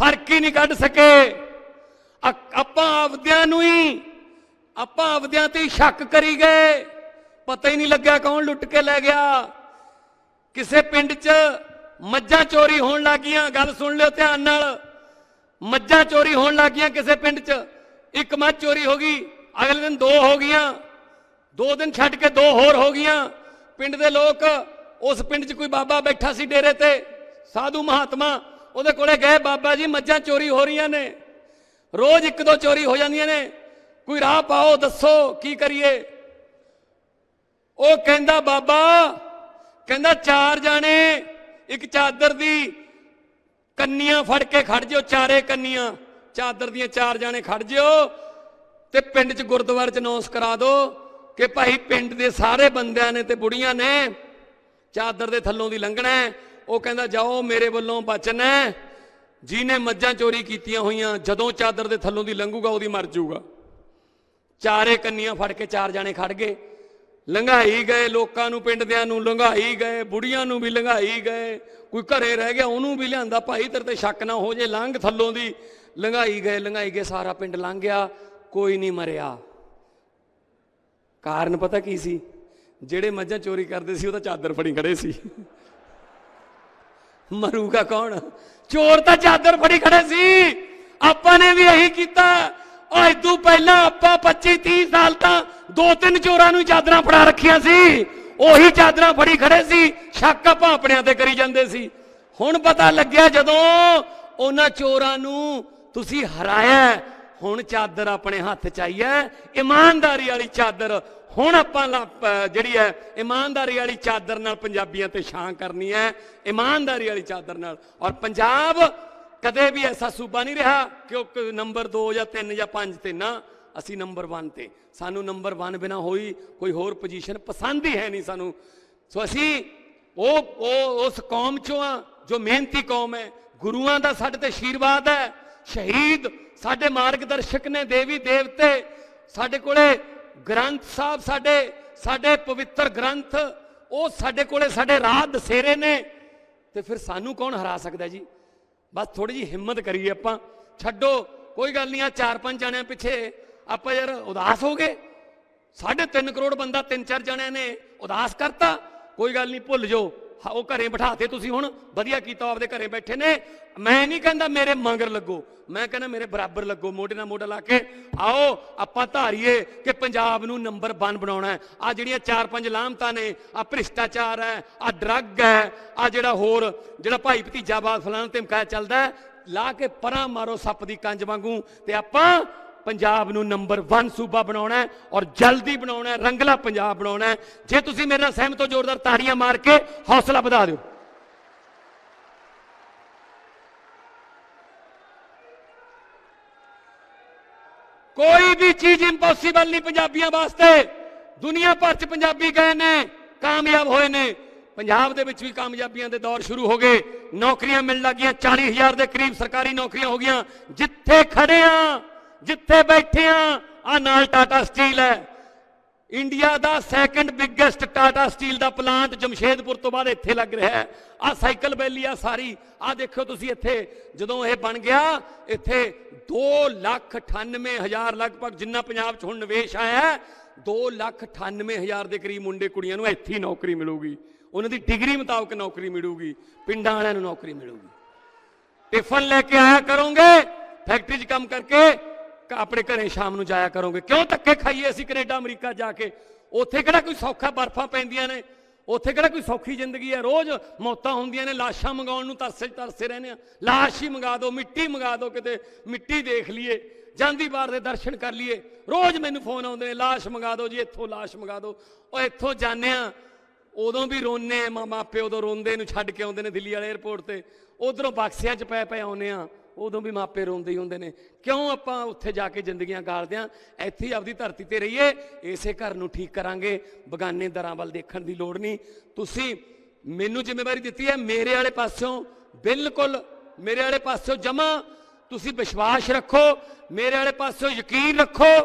ਫਰਕ ਹੀ ਨਹੀਂ ਕੱਢ ਸਕੇ ਆਪਾਂ ਆਪਦਿਆਂ ਨੂੰ ਹੀ ਆਪਾਂ ਆਪਦਿਆਂ ਤੇ ਸ਼ੱਕ ਕਰੀ ਗਏ ਪਤਾ ਹੀ ਨਹੀਂ ਲੱਗਿਆ ਕੌਣ ਲੁੱਟ ਕੇ ਲੈ ਗਿਆ ਕਿਸੇ ਪਿੰਡ 'ਚ ਮੱਝਾਂ ਚੋਰੀ ਹੋਣ ਲੱਗੀਆਂ ਗੱਲ ਸੁਣ ਲਿਓ ਧਿਆਨ ਨਾਲ ਮੱਝਾਂ ਚੋਰੀ ਹੋਣ ਲੱਗੀਆਂ ਕਿਸੇ ਪਿੰਡ 'ਚ ਇੱਕ ਮੱਝ ਚੋਰੀ ਹੋ ਗਈ ਅਗਲੇ ਦਿਨ ਦੋ ਹੋ ਗਈਆਂ ਦੋ ਦਿਨ ਛੱਡ ਕੇ ਦੋ ਹੋਰ ਹੋ ਗਈਆਂ ਪਿੰਡ ਦੇ ਲੋਕ ਉਸ ਪਿੰਡ 'ਚ ਕੋਈ ਬਾਬਾ ਬੈਠਾ ਸੀ ਡੇਰੇ ਤੇ ਸਾਧੂ ਮਹਾਤਮਾ ਉਹਦੇ ਕੋਲੇ ਗਏ ਬਾਬਾ ਜੀ ਮੱਝਾਂ ਚੋਰੀ ਹੋ ਰਹੀਆਂ ਨੇ ਰੋਜ਼ ਇੱਕ ਦੋ ਚੋਰੀ ਹੋ ਜਾਂਦੀਆਂ ਨੇ ਕੋਈ ਰਾਹ ਪਾਓ ਦੱਸੋ ਕੀ ਕਰੀਏ ਉਹ ਕਹਿੰਦਾ ਬਾਬਾ ਕਹਿੰਦਾ ਚਾਰ ਜਾਣੇ ਇੱਕ ਚਾਦਰ ਦੀ ਕੰਨੀਆਂ ਫੜ ਕੇ ਖੜ ਜਿਓ ਚਾਰੇ ਕੰਨੀਆਂ ਚਾਦਰ ਦੀਆਂ ਚਾਰ ਜਾਣੇ ਖੜ ਜਿਓ ਤੇ ਪਿੰਡ 'ਚ ਗੁਰਦੁਆਰੇ 'ਚ ਅਨਾਉਂਸ ਕਰਾ ਦਿਓ ਕਿ ਭਾਈ ਪਿੰਡ ਦੇ ਸਾਰੇ ਬੰਦਿਆਂ ਨੇ ਤੇ ਬੁੜੀਆਂ ਨੇ ਚਾਦਰ ਦੇ ਥੱਲੋਂ ਦੀ ਲੰਘਣਾ ਉਹ ਕਹਿੰਦਾ ਜਾਓ ਮੇਰੇ ਵੱਲੋਂ ਬਚਨ ਹੈ ਜਿਹਨੇ ਮੱਝਾਂ ਚੋਰੀ ਕੀਤੀਆਂ ਹੋਈਆਂ ਜਦੋਂ ਚਾਦਰ ਦੇ ਥੱਲੋਂ ਦੀ ਲੰਘੂਗਾ ਉਹਦੀ ਮਰ ਜਾਊਗਾ ਚਾਰੇ ਕੰਨੀਆਂ ਫੜ ਕੇ ਚਾਰ ਜਾਣੇ ਖੜ ਗਏ ਲੰਘਾਈ ਗਏ ਲੋਕਾਂ ਨੂੰ ਪਿੰਡਿਆਂ ਨੂੰ ਲੰਘਾਈ ਗਏ ਬੁੜੀਆਂ ਨੂੰ ਵੀ ਲੰਘਾਈ ਗਏ ਕੋਈ ਘਰੇ ਰਹਿ ਗਿਆ ਉਹਨੂੰ ਵੀ ਲਿਆਂਦਾ ਭਾਈ ਤੇਰੇ ਤੇ ਸ਼ੱਕ ਨਾ ਹੋ ਜੇ ਲੰਘ ਥੱਲੋਂ ਦੀ ਲੰਘਾਈ ਗਏ ਲੰਘਾਈ ਗਏ ਸਾਰਾ ਪਿੰਡ ਲੰਘ ਗਿਆ ਕੋਈ ਨਹੀਂ ਮਰਿਆ ਕਾਰਨ ਪਤਾ ਕੀ ਸੀ ਜਿਹੜੇ ਮੱਝਾਂ ਚੋਰੀ ਕਰਦੇ ਸੀ ਉਹ ਤਾਂ ਚਾਦਰ ਫੜੀ ਖੜੇ ਸੀ ਮਰੂਗਾ ਕੌਣ ਚੋਰ ਤਾਂ ਚਾਦਰ ਫੜੀ ਖੜੇ ਸੀ ਆਪਾਂ ਨੇ ਵੀ ਇਹੀ ਕੀਤਾ ਅੱਜ ਤੋਂ ਪਹਿਲਾਂ ਆਪਾਂ 25 30 ਸਾਲ ਤਾਂ ਦੋ ਤਿੰਨ ਚੋਰਾਂ ਨੂੰ ਚਾਦਰਾਂ ਫੜਾ ਰੱਖੀਆਂ ਸੀ ਉਹੀ ਚਾਦਰਾਂ ਫੜੀ ਖੜੇ ਸੀ ਸ਼ੱਕ ਆਪਾਂ ਆਪਣਿਆਂ ਤੇ ਕਰੀ ਜਾਂਦੇ ਸੀ ਹੁਣ ਪਤਾ ਲੱਗਿਆ ਜਦੋਂ ਉਹਨਾਂ ਚੋਰਾਂ ਨੂੰ ਤੁਸੀਂ ਹਰਾਇਆ ਹੁਣ ਚਾਦਰ ਆਪਣੇ ਹੱਥ ਚ ਆਈ ਐ ਇਮਾਨਦਾਰੀ ਵਾਲੀ ਚਾਦਰ ਹੁਣ ਆਪਾਂ ਜਿਹੜੀ ਹੈ ਇਮਾਨਦਾਰੀ ਵਾਲੀ ਚਾਦਰ ਨਾਲ ਪੰਜਾਬੀਆਂ ਤੇ ਛਾਂ ਕਰਨੀ ਹੈ ਇਮਾਨਦਾਰੀ ਵਾਲੀ ਚਾਦਰ ਨਾਲ ਔਰ ਪੰਜਾਬ ਕਦੇ ਵੀ ਐਸਾ ਸੂਬਾ ਨਹੀਂ ਰਿਹਾ ਕਿ ਉਹ ਨੰਬਰ 2 ਜਾਂ 3 ਜਾਂ 5 ਤੇ ਨਾ ਅਸੀਂ ਨੰਬਰ 1 ਤੇ ਸਾਨੂੰ ਨੰਬਰ 1 ਬਿਨਾ ਹੋਈ ਕੋਈ ਹੋਰ ਪੋਜੀਸ਼ਨ ਪਸੰਦ ਹੀ ਹੈ ਨਹੀਂ ਸਾਨੂੰ ਸੋ ਅਸੀਂ ਉਹ ਉਸ ਕੌਮ ਚੋਂ ਆ ਜੋ ਮਿਹਨਤੀ ਕੌਮ ਹੈ ਗੁਰੂਆਂ ਦਾ ਸਾਡੇ ਤੇ ਅਸ਼ੀਰਵਾਦ ਹੈ ਸ਼ਹੀਦ ਸਾਡੇ ਮਾਰਗਦਰਸ਼ਕ ਨੇ ਦੇਵੀ ਦੇਵਤੇ ਸਾਡੇ ਕੋਲੇ ਗ੍ਰੰਥ ਸਾਹਿਬ ਸਾਡੇ ਸਾਡੇ ਪਵਿੱਤਰ ਗ੍ਰੰਥ ਉਹ ਸਾਡੇ ਕੋਲੇ ਸਾਡੇ ਰਾਹ ਦਸੇਰੇ ਨੇ ਤੇ ਫਿਰ ਸਾਨੂੰ ਕੌਣ ਹਰਾ ਸਕਦਾ ਜੀ ਬਸ ਥੋੜੀ ਜੀ ਹਿੰਮਤ ਕਰੀਏ ਆਪਾਂ ਛੱਡੋ ਕੋਈ ਗੱਲ ਨਹੀਂ ਆ ਚਾਰ ਪੰਜ ਜਣਿਆਂ ਪਿੱਛੇ ਆਪਾਂ ਯਾਰ ਉਦਾਸ ਹੋ ਗਏ 3.5 ਕਰੋੜ ਬੰਦਾ 3-4 ਜਣਿਆਂ ਨੇ ਉਦਾਸ ਕਰਤਾ ਕੋਈ ਗੱਲ ਨਹੀਂ ਭੁੱਲ ਜਾਓ ਉਹ ਘਰੇ ਬਿਠਾਤੇ ਤੁਸੀਂ ਹੁਣ ਵਧੀਆ ਕੀਤਾ ਆਪਦੇ ਘਰੇ ਬੈਠੇ ਨੇ ਮੈਂ ਨਹੀਂ ਕਹਿੰਦਾ ਮੇਰੇ ਮੰਗਰ ਲੱਗੋ ਮੈਂ ਕਹਿੰਦਾ ਮੇਰੇ ਬਰਾਬਰ ਲੱਗੋ ਮੋਢੇ ਨਾਲ ਮੋਢਾ ਲਾ ਕੇ ਆਓ ਆਪਾਂ ਧਾਰੀਏ ਕਿ ਪੰਜਾਬ ਨੂੰ ਨੰਬਰ 1 ਬਣਾਉਣਾ ਆ ਜਿਹੜੀਆਂ ਚਾਰ ਪੰਜ ਲਾਮਤਾ ਨੇ ਆ ਭ੍ਰਿਸ਼ਟਾਚਾਰ ਹੈ ਆ ਡਰੱਗ ਹੈ ਆ ਜਿਹੜਾ ਹੋਰ ਜਿਹੜਾ ਭਾਈ ਭਤੀਜਾ ਬਾਦ ਫਲਾਣ ਤੇ ਮਕਾਇਆ ਚੱਲਦਾ ਲਾ ਕੇ ਪਰਾਂ ਮਾਰੋ ਸੱਪ ਦੀ ਕੰਜ ਵਾਂਗੂ ਤੇ ਆਪਾਂ ਪੰਜਾਬ ਨੂੰ ਨੰਬਰ 1 ਸੂਬਾ ਬਣਾਉਣਾ ਹੈ ਔਰ ਜਲਦੀ ਬਣਾਉਣਾ ਹੈ ਰੰਗਲਾ ਪੰਜਾਬ ਬਣਾਉਣਾ ਹੈ ਜੇ ਤੁਸੀਂ ਮੇਰੇ ਨਾਲ ਸਹਿਮਤ ਹੋ ਜ਼ੋਰਦਾਰ ਤਾੜੀਆਂ ਮਾਰ ਕੇ ਹੌਸਲਾ ਵਧਾ ਦਿਓ ਕੋਈ ਵੀ ਚੀਜ਼ ਇੰਪੋਸੀਬਲ ਨਹੀਂ ਪੰਜਾਬੀਆਂ ਵਾਸਤੇ ਦੁਨੀਆ ਭਰ 'ਚ ਪੰਜਾਬੀ ਗਏ ਨੇ ਕਾਮਯਾਬ ਹੋਏ ਨੇ ਪੰਜਾਬ ਦੇ ਵਿੱਚ ਵੀ ਕਾਮਯਾਬੀਆਂ ਦੇ ਦੌਰ ਸ਼ੁਰੂ ਹੋ ਗਏ ਨੌਕਰੀਆਂ ਮਿਲਣ ਲੱਗੀਆਂ 40000 ਦੇ ਕਰੀਬ ਸਰਕਾਰੀ ਨੌਕਰੀਆਂ ਹੋ ਗਈਆਂ ਜਿੱਥੇ ਖੜੇ ਆ ਜਿੱਥੇ ਬੈਠੇ ਆ ਆ ਨਾਲ ਟਾਟਾ ਸਟੀਲ ਹੈ ਇੰਡੀਆ ਦਾ ਸੈਕੰਡ ਬਿਗੇਸਟ ਟਾਟਾ ਸਟੀਲ ਦਾ ਪਲਾਂਟ ਜਮਸ਼ੇਦਪੁਰ ਤੋਂ ਬਾਅਦ ਇੱਥੇ ਲੱਗ ਰਿਹਾ ਹੈ ਆ ਸਾਈਕਲ ਬੈਲੀ ਆ ਸਾਰੀ ਆ ਦੇਖੋ ਤੁਸੀਂ ਇੱਥੇ ਜਦੋਂ ਇਹ ਬਣ ਗਿਆ ਇੱਥੇ 298000 ਲਗਭਗ ਜਿੰਨਾ ਪੰਜਾਬ 'ਚ ਹੁਣ ਨਿਵੇਸ਼ ਆਇਆ 298000 ਦੇ ਕਰੀਬ ਮੁੰਡੇ ਕੁੜੀਆਂ ਨੂੰ ਇੱਥੇ ਨੌਕਰੀ ਮਿਲੂਗੀ ਉਹਨਾਂ ਦੀ ਡਿਗਰੀ ਮੁਤਾਬਕ ਨੌਕਰੀ ਮਿਲੂਗੀ ਪਿੰਡਾਂ ਵਾਲਿਆਂ ਨੂੰ ਨੌਕਰੀ ਮਿਲੂਗੀ ਟਿਫਨ ਲੈ ਕੇ ਆਇਆ ਕਰੋਗੇ ਫੈਕਟਰੀ 'ਚ ਕੰਮ ਕਰਕੇ ਆਪਣੇ ਘਰੇ ਸ਼ਾਮ ਨੂੰ ਜਾਇਆ ਕਰੋਗੇ ਕਿਉਂ ਧੱਕੇ ਖਾਈਏ ਅਸੀਂ ਕੈਨੇਡਾ ਅਮਰੀਕਾ ਜਾ ਕੇ ਉੱਥੇ ਕਿਹੜਾ ਕੋਈ ਸੌਖਾ ਬਰਫਾਂ ਪੈਂਦੀਆਂ ਨੇ ਉੱਥੇ ਕਿਹੜਾ ਕੋਈ ਸੌਖੀ ਜ਼ਿੰਦਗੀ ਹੈ ਰੋਜ਼ ਮੌਤਾਂ ਹੁੰਦੀਆਂ ਨੇ ਲਾਸ਼ਾਂ ਮੰਗਾਉਣ ਨੂੰ ਤਰਸੇ ਤਰਸੇ ਰਹਿੰਦੇ ਆ ਲਾਸ਼ ਹੀ ਮੰਗਾ ਦਿਓ ਮਿੱਟੀ ਮੰਗਾ ਦਿਓ ਕਿਤੇ ਮਿੱਟੀ ਦੇਖ ਲਈਏ ਜਾਂਦੀ ਬਾਰ ਦੇ ਦਰਸ਼ਨ ਕਰ ਲਈਏ ਰੋਜ਼ ਮੈਨੂੰ ਫੋਨ ਆਉਂਦੇ ਨੇ ਲਾਸ਼ ਮੰਗਾ ਦਿਓ ਜੀ ਇੱਥੋਂ ਲਾਸ਼ ਮੰਗਾ ਦਿਓ ਉਹ ਇੱਥੋਂ ਜਾਂਦੇ ਆ ਉਦੋਂ ਵੀ ਰੋਨੇ ਮਾਂ ਮਾਪੇ ਉਦੋਂ ਰੋਂਦੇ ਨੂੰ ਛੱਡ ਕੇ ਆਉਂਦੇ ਨੇ ਦਿੱਲੀ ਵਾਲੇ 에ਰਪੋਰਟ ਤੇ ਉਧਰੋਂ ਬਾਕਸਿਆਂ 'ਚ ਪੈ ਪੈ ਆਉਂਦੇ ਆ ਉਦੋਂ ਵੀ ਮਾਪੇ ਰੋਂਦੇ ਹੀ ਹੁੰਦੇ ਨੇ ਕਿਉਂ ਆਪਾਂ ਉੱਥੇ ਜਾ ਕੇ ਜ਼ਿੰਦਗੀਆਂ ਗਾਲਦੇ ਆ ਇੱਥੇ ਆਪਦੀ ਧਰਤੀ ਤੇ ਰਹੀਏ ਇਸੇ ਘਰ ਨੂੰ ਠੀਕ ਕਰਾਂਗੇ ਬਗਾਨੇ ਦਰਾਂ ਵੱਲ ਦੇਖਣ ਦੀ ਲੋੜ ਨਹੀਂ ਤੁਸੀਂ ਮੈਨੂੰ ਜ਼ਿੰਮੇਵਾਰੀ ਦਿੱਤੀ ਹੈ ਮੇਰੇ ਵਾਲੇ ਪਾਸਿਓਂ ਬਿਲਕੁਲ ਮੇਰੇ ਵਾਲੇ ਪਾਸਿਓਂ ਜਮਾ ਤੁਸੀਂ ਵਿਸ਼ਵਾਸ ਰੱਖੋ ਮੇਰੇ ਵਾਲੇ ਪਾਸਿਓਂ ਯਕੀਨ ਰੱਖੋ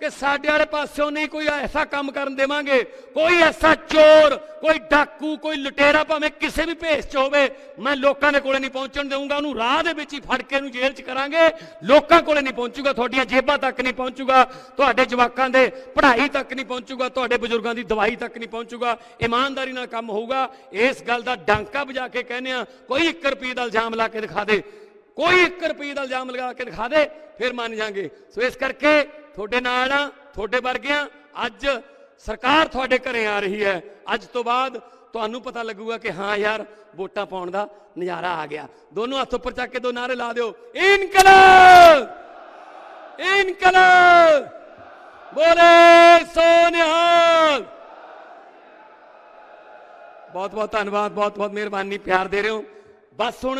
ਕਿ ਸਾਡੇ ਵਾਲੇ ਪਾਸਿਓਂ ਨਹੀਂ ਕੋਈ ਐਸਾ ਕੰਮ ਕਰਨ ਦੇਵਾਂਗੇ ਕੋਈ ਐਸਾ ਚੋਰ ਕੋਈ ਡਾਕੂ ਕੋਈ ਲੁਟੇਰਾ ਭਾਵੇਂ ਕਿਸੇ ਵੀ ਭੇਸ 'ਚ ਹੋਵੇ ਮੈਂ ਲੋਕਾਂ ਦੇ ਕੋਲੇ ਨਹੀਂ ਪਹੁੰਚਣ ਦੇਵਾਂਗਾ ਉਹਨੂੰ ਰਾਹ ਦੇ ਵਿੱਚ ਹੀ ਫੜ ਕੇ ਉਹਨੂੰ ਜੇਲ੍ਹ 'ਚ ਕਰਾਂਗੇ ਲੋਕਾਂ ਕੋਲੇ ਨਹੀਂ ਪਹੁੰਚੂਗਾ ਤੁਹਾਡੀਆਂ ਜੇਬਾਂ ਤੱਕ ਨਹੀਂ ਪਹੁੰਚੂਗਾ ਤੁਹਾਡੇ ਜਵਾਕਾਂ ਦੇ ਪੜ੍ਹਾਈ ਤੱਕ ਨਹੀਂ ਪਹੁੰਚੂਗਾ ਤੁਹਾਡੇ ਬਜ਼ੁਰਗਾਂ ਦੀ ਦਵਾਈ ਤੱਕ ਨਹੀਂ ਪਹੁੰਚੂਗਾ ਇਮਾਨਦਾਰੀ ਨਾਲ ਕੰਮ ਹੋਊਗਾ ਇਸ ਗੱਲ ਦਾ ਡਾਂਕਾ ਵਜਾ ਕੇ ਕਹਿੰਦੇ ਆ ਕੋਈ 1 ਰੁਪਏ ਦਾ ਇਲਜ਼ਾਮ ਲਾ ਕੇ ਦਿਖਾ ਦੇ ਕੋਈ 1 ਰੁਪਏ ਦਾ ਇਲਜ਼ਾਮ ਲਗਾ ਕੇ ਦਿਖਾ ਦੇ ਫਿਰ ਮੰਨ ਜਾਗੇ ਸੋ ਇਸ ਕਰਕੇ ਤੁਹਾਡੇ ਨਾਲ ਆ ਤੁਹਾਡੇ ਵਰਗਿਆਂ ਅੱਜ ਸਰਕਾਰ ਤੁਹਾਡੇ ਘਰੇ ਆ ਰਹੀ ਹੈ ਅੱਜ ਤੋਂ ਬਾਅਦ ਤੁਹਾਨੂੰ ਪਤਾ ਲੱਗੂਗਾ ਕਿ ਹਾਂ ਯਾਰ ਵੋਟਾਂ ਪਾਉਣ ਦਾ ਨਜ਼ਾਰਾ ਆ ਗਿਆ ਦੋਨੋਂ ਹੱਥ ਉੱਪਰ ਚੱਕ ਕੇ ਦੋ ਨਾਰੇ ਲਾ ਦਿਓ ਇਨਕਲਾਬ ਇਨਕਲਾਬ ਬੋਲੇ ਸੋਨਿਆਲ ਬਹੁਤ ਬਹੁਤ ਧੰਨਵਾਦ ਬਹੁਤ ਬਹੁਤ ਮਿਹਰਬਾਨੀ ਪਿਆਰ ਦੇ ਰਹੇ ਹੋ ਬਸ ਹੁਣ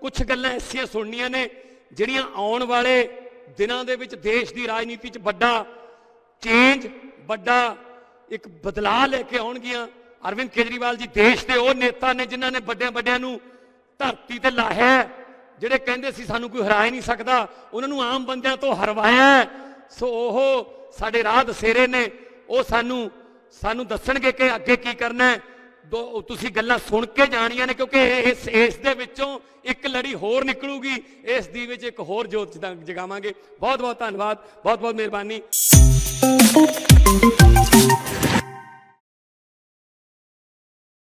ਕੁਝ ਗੱਲਾਂ ਐਸੀਆਂ ਸੁਣਨੀਆਂ ਨੇ ਜਿਹੜੀਆਂ ਆਉਣ ਵਾਲੇ ਦਿਨਾਂ ਦੇ ਵਿੱਚ ਦੇਸ਼ ਦੀ ਰਾਜਨੀਤੀ 'ਚ ਵੱਡਾ ਚੇਂਜ ਵੱਡਾ ਇੱਕ ਬਦਲਾਅ ਲੈ ਕੇ ਆਉਣਗੀਆਂ ਅਰਵਿੰਦ ਕੇਜਰੀਵਾਲ ਜੀ ਦੇਸ਼ ਦੇ ਉਹ ਨੇਤਾ ਨੇ ਜਿਨ੍ਹਾਂ ਨੇ ਵੱਡਿਆਂ ਵੱਡਿਆਂ ਨੂੰ ਧਰਤੀ ਤੇ ਲਾਹਿਆ ਜਿਹੜੇ ਕਹਿੰਦੇ ਸੀ ਸਾਨੂੰ ਕੋਈ ਹਰਾ ਨਹੀਂ ਸਕਦਾ ਉਹਨਾਂ ਨੂੰ ਆਮ ਬੰਦਿਆਂ ਤੋਂ ਹਰਵਾਇਆ ਸੋ ਉਹ ਸਾਡੇ ਰਾਹ ਦਸੇਰੇ ਨੇ ਉਹ ਸਾਨੂੰ ਸਾਨੂੰ ਦੱਸਣਗੇ ਕਿ ਅੱਗੇ ਕੀ ਕਰਨਾ ਹੈ ਦੋ ਤੁਸੀਂ ਗੱਲਾਂ ਸੁਣ ਕੇ ਜਾਣੀਆਂ ਨੇ ਕਿਉਂਕਿ ਇਸ ਇਸ ਦੇ ਵਿੱਚੋਂ ਇੱਕ ਲੜੀ ਹੋਰ ਨਿਕਲੂਗੀ ਇਸ ਦੀ ਵਿੱਚ ਇੱਕ ਹੋਰ ਜੋਤ ਜਗਾਵਾਂਗੇ ਬਹੁਤ ਬਹੁਤ ਧੰਨਵਾਦ ਬਹੁਤ ਬਹੁਤ ਮਿਹਰਬਾਨੀ